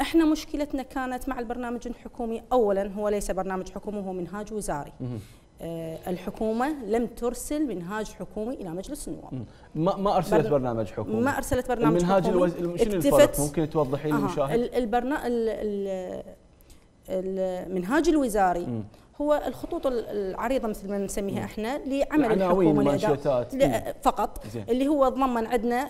احنا مشكلتنا كانت مع البرنامج الحكومي اولا هو ليس برنامج حكومي هو منهاج وزاري آه، الحكومه لم ترسل منهاج حكومي الى مجلس النواب ما ما ارسلت بر... برنامج حكومي ما ارسلت برنامج المنهاج حكومي الوز... اكتفت... ممكن توضحين للمشاهد آه. البرنا... ال... ال... المنهاج الوزاري م. هو الخطوط العريضه مثل ما نسميها احنا لعمل الحكومه فقط اللي هو ضمن عندنا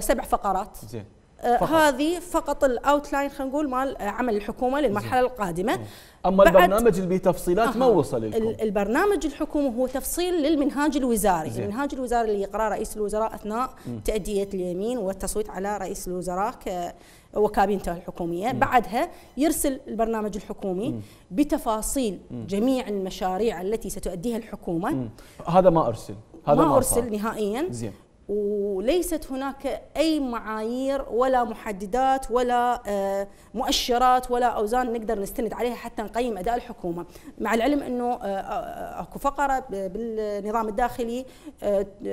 سبع فقرات زين. آه، فقط. هذه فقط الاوتلاين خلينا نقول مال آه، عمل الحكومه للمرحله القادمه آه. اما البرنامج اللي تفصيلات ما وصل لكم البرنامج الحكومي هو تفصيل للمنهاج الوزاري زي. المنهاج الوزاري اللي يقراه رئيس الوزراء اثناء تاديه اليمين والتصويت على رئيس الوزراء ك وكابينته الحكومية م. بعدها يرسل البرنامج الحكومي م. بتفاصيل م. جميع المشاريع التي ستؤديها الحكومة م. هذا ما أرسل هذا ما, ما أرسل نهائيا زين. وليست هناك أي معايير ولا محددات ولا آه، مؤشرات ولا أوزان نقدر نستند عليها حتى نقيم أداء الحكومة مع العلم أنه آه، آه، أكو فقرة بالنظام الداخلي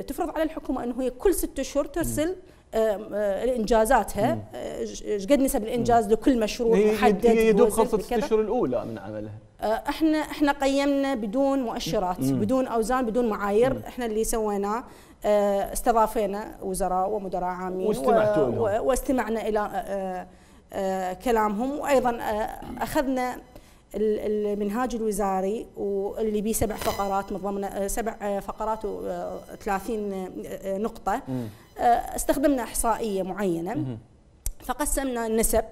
تفرض على الحكومة أنه هي كل ست أشهر ترسل انجازاتها ايش قد نسب الانجاز لكل مشروع محدد هي يدوب خلصت الست اشهر الاولى من عملها آه، احنا احنا قيمنا بدون مؤشرات مم. بدون اوزان بدون معايير مم. احنا اللي سويناه آه، استضافينا وزراء ومدراء عامين واستمعتوا و... واستمعنا الى آه، كلامهم وايضا اخذنا المنهاج الوزاري واللي به سبع فقرات من ضمن سبع فقرات و30 نقطه استخدمنا احصائيه معينه فقسمنا النسب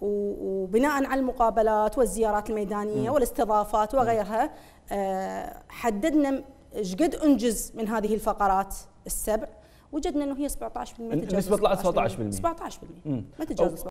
وبناء على المقابلات والزيارات الميدانيه والاستضافات وغيرها آه، حددنا شقد انجز من هذه الفقرات السبع وجدنا انه هي 17% النسبه طلعت 17% 17% ما تتجاوز